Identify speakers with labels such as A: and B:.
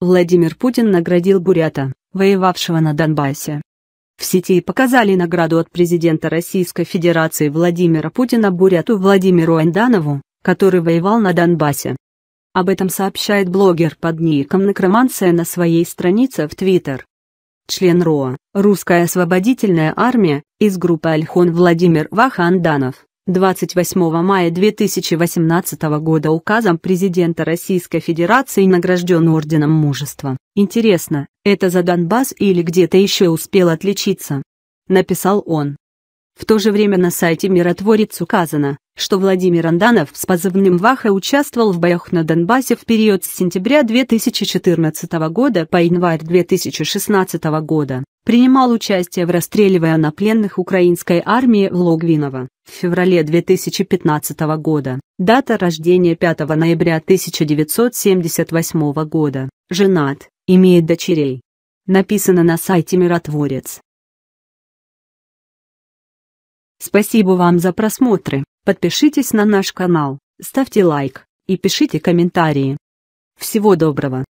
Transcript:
A: Владимир Путин наградил бурята, воевавшего на Донбассе. В сети показали награду от президента Российской Федерации Владимира Путина буряту Владимиру Анданову, который воевал на Донбассе. Об этом сообщает блогер под ником Некроманция на своей странице в Твиттер. Член РОА, Русская освободительная армия, из группы Альхон Владимир Ваханданов. 28 мая 2018 года указом президента Российской Федерации награжден Орденом Мужества. Интересно, это за Донбасс или где-то еще успел отличиться? Написал он. В то же время на сайте «Миротворец» указано, что Владимир Анданов с позывным «Ваха» участвовал в боях на Донбассе в период с сентября 2014 года по январь 2016 года принимал участие в расстреле военнопленных украинской армии в Логвиново в феврале 2015 года, дата рождения 5 ноября 1978 года, женат, имеет дочерей. Написано на сайте «Миротворец».
B: Спасибо вам за просмотры, подпишитесь на наш канал, ставьте лайк и пишите комментарии. Всего доброго!